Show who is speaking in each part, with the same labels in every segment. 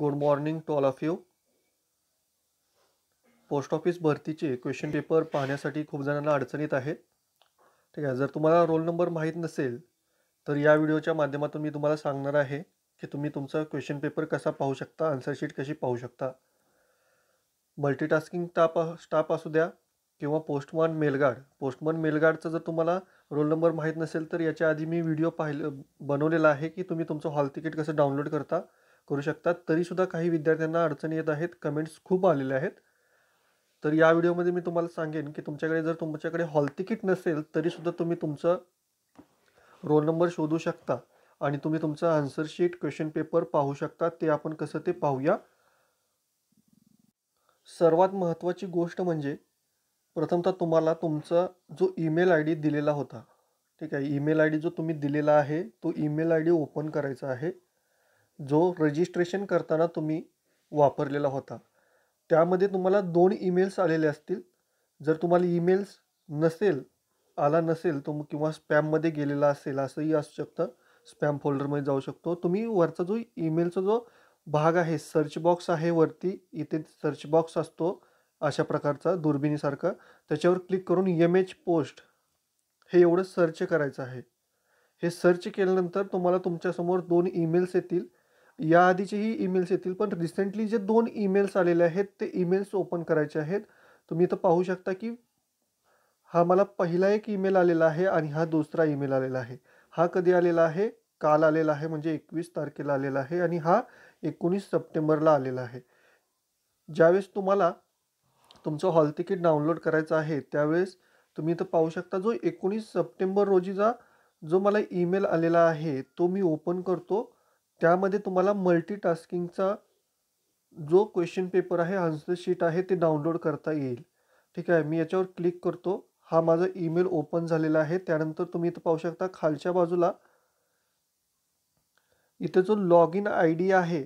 Speaker 1: good morning to all of you post office भरतीचे question paper पाहण्यासाठी खूप जणांना अडचणीत आहेत ठीक आहे जर तुम्हाला रोल नंबर माहीत नसेल तर या व्हिडिओच्या माध्यमातून मी तुम्हाला सांगणार आहे की तुम्ही तुमचा क्वेश्चन पेपर कसा पाहू शकता आन्सरशीट कशी पाहू शकता मल्टीटास्किंग टाप स्टाप असू द्या किंवा पोस्टमन मेलगार्ड पोस्टमन मेलगार्डचा जर तुम्हाला रोल नंबर माहीत नसेल तर याच्या आधी मी व्हिडिओ पाहिलं बनवलेला आहे की तुम्ही तुमचं हॉल तिकीट कसं डाउनलोड करता करू शकतात तरीसुद्धा काही विद्यार्थ्यांना अडचणी येत आहेत कमेंट्स खूप आलेले आहेत तर या व्हिडिओमध्ये मी तुम्हाला सांगेन की तुमच्याकडे जर तुमच्याकडे हॉल तिकीट नसेल तरीसुद्धा तुम्ही तुमचा रोल नंबर शोधू शकता आणि तुम्ही तुमचा आन्सर शीट क्वेश्चन पेपर पाहू शकता ते आपण कसं ते पाहूया सर्वात महत्त्वाची गोष्ट म्हणजे प्रथमतः तुम्हाला तुमचा जो ईमेल आय डी दिलेला होता ठीक आहे ईमेल आय डी जो तुम्ही दिलेला आहे तो ईमेल आय डी ओपन करायचा आहे जो रजिस्ट्रेशन करताना तुम्ही वापरलेला होता त्यामध्ये तुम्हाला दोन ईमेल्स आलेले असतील जर तुम्हाला ईमेल्स नसेल आला नसेल तो किंवा स्पॅममध्ये गेलेला असेल असंही असू शकतं स्पॅम फोल्डरमध्ये जाऊ शकतो तुम्ही वरचा जो ईमेलचा जो भाग आहे सर्च बॉक्स आहे वरती इथे सर्च बॉक्स असतो अशा प्रकारचा दुर्बिणीसारखा त्याच्यावर क्लिक करून यम एच पोस्ट हे एवढं सर्च करायचं आहे हे सर्च केल्यानंतर तुम्हाला तुमच्यासमोर दोन ईमेल्स येतील या याआधीचेही ईमेल्स येतील पण रिसेंटली जे दोन ईमेल्स आलेले आहेत ते ईमेल्स ओपन करायचे आहेत तुम्ही इथं पाहू शकता की हा मला पहिला एक ईमेल आलेला आहे आणि हा दुसरा ईमेल आलेला आहे हा कधी आलेला आहे काल आलेला आहे म्हणजे एकवीस तारखेला आलेला आहे आणि हा एकोणीस सप्टेंबरला आलेला आहे ज्यावेळेस तुम्हाला तुमचं हॉल तिकीट डाउनलोड करायचं आहे त्यावेळेस तुम्ही इथं पाहू शकता जो एकोणीस सप्टेंबर रोजीचा जो मला ईमेल आलेला आहे तो मी ओपन करतो त्यामध्ये तुम्हाला मल्टीटास्किंगचा जो क्वेश्चन पेपर आहे आन्सर शीट आहे ते डाउनलोड करता येईल ठीक आहे मी याच्यावर क्लिक करतो हा माझा ईमेल ओपन झालेला आहे त्यानंतर तुम्ही इथं पाहू शकता खालच्या बाजूला इथे जो लॉग इन आय डी आहे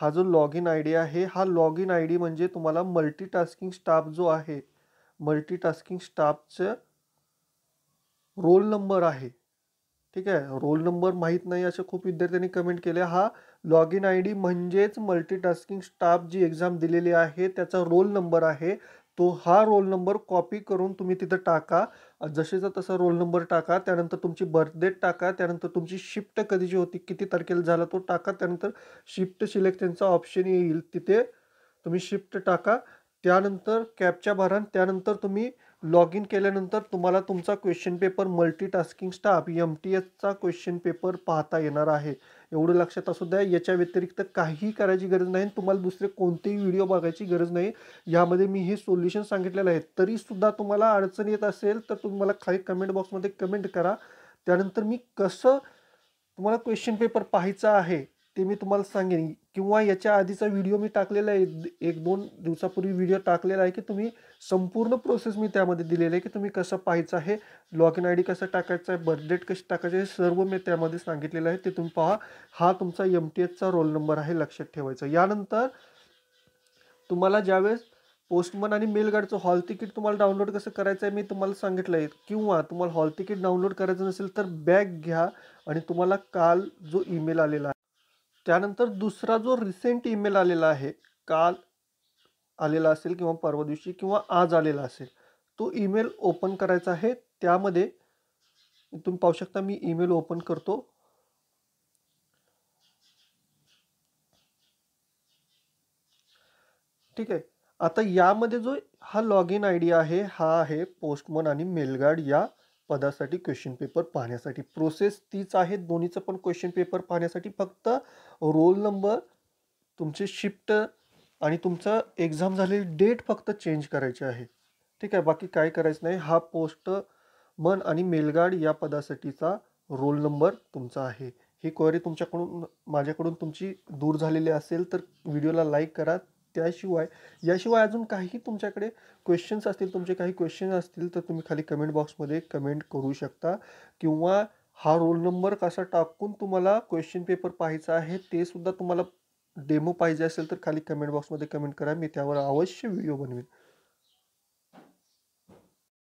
Speaker 1: हा जो लॉग इन आय डी आहे हा लॉग इन आय डी म्हणजे तुम्हाला मल्टीटास्किंग स्टाफ जो आहे मल्टीटास्किंग स्टाफचं रोल नंबर आहे ठीक आहे रोल नंबर माहीत नाही अशा खूप विद्यार्थ्यांनी कमेंट केल्या हा लॉग इन आय डी म्हणजेच मल्टीटास्किंग स्टाफ जी एक्झाम दिलेली आहे त्याचा रोल नंबर आहे तो हा रोल नंबर कॉपी करून तुम्ही तिथं टाका जसेचा तसा रोल नंबर टाका त्यानंतर तुमची बर्थडेट टाका त्यानंतर तुमची शिफ्ट कधीची होती किती तारखेला झाला तो टाका त्यानंतर शिफ्ट सिलेक्शनचा ऑप्शन येईल तिथे तुम्ही शिफ्ट टाका त्यानंतर कॅपच्या भरा त्यानंतर तुम्ही लॉग इन केल्यानंतर तुम्हाला तुमचा question paper multitasking staff M T एसचा क्वेश्चन पेपर पाहता येणार आहे एवढं लक्षात असू द्या याच्या व्यतिरिक्त काहीही करायची गरज नाही तुम्हाला दुसरे कोणतेही व्हिडिओ बघायची गरज नाही यामध्ये मी हे सोल्युशन सांगितलेलं आहे तरीसुद्धा तुम्हाला अडचण येत असेल तर तुम्ही मला खाली कमेंट बॉक्समध्ये कमेंट करा त्यानंतर मी कसं तुम्हाला क्वेश्चन पेपर पाहायचा आहे ते मी तुम्हाला सांगेन किंवा याच्या आधीचा व्हिडिओ मी टाकलेला आहे एक दोन दिवसापूर्वी व्हिडिओ टाकलेला आहे की तुम्ही संपूर्ण प्रोसेस मी त्यामध्ये दिलेला आहे की तुम्ही कसं पाहायचं आहे लॉग इन आय डी कसं टाकायचं आहे बर्थडेट कशी टाकायचं आहे सर्व मी त्यामध्ये सांगितलेलं आहे ते तुम्ही पहा हा तुमचा एम टी एचचा रोल नंबर आहे लक्षात ठेवायचा यानंतर तुम्हाला ज्यावेळेस पोस्टमन आणि मेलगाडचं हॉल तिकीट तुम्हाला डाउनलोड कसं करायचं आहे मी तुम्हाला सांगितलं आहे किंवा तुम्हाला हॉल तिकीट डाउनलोड करायचं नसेल तर बॅग घ्या आणि तुम्हाला काल जो ईमेल आलेला त्यानंतर दुसरा जो रिसेंट ईमेल आलेला आहे काल आलेला असेल किंवा परवा दिवशी किंवा आज आलेला असेल तो ईमेल ओपन करायचा आहे त्यामध्ये तुम्ही पाहू शकता मी ईमेल ओपन करतो ठीक आहे आता यामध्ये जो हा लॉग इन आय डी आहे हा आहे पोस्टमन आणि मेलगार्ड या पदासाठी क्वेश्चन पेपर पाहण्यासाठी प्रोसेस तीच आहे दोन्हीचं पण क्वेश्चन पेपर पाहण्यासाठी फक्त रोल नंबर तुमचे शिफ्ट आणि तुमचं एक्झाम झालेली डेट फक्त चेंज करायची आहे ठीक आहे बाकी काय करायचं नाही हा पोस्ट मन आणि मेलगार्ड या पदासाठीचा रोल नंबर तुमचा आहे ही क्वेरी तुमच्याकडून माझ्याकडून तुमची दूर झालेली असेल तर व्हिडिओला लाईक करा त्याशिवाय याशिवाय अजून काही तुमच्याकडे क्वेश्चन्स असतील तुमचे काही क्वेश्चन्स असतील तर तुम्ही खाली कमेंट बॉक्समध्ये कमेंट करू शकता किंवा हा रोल नंबर कसा टाकून तुम्हाला क्वेश्चन पेपर पाहायचा आहे ते सुद्धा तुम्हाला डेमो पाहिजे असेल तर खाली कमेंट बॉक्समध्ये कमेंट करा मी त्यावर अवश्य व्हिडिओ बनवेन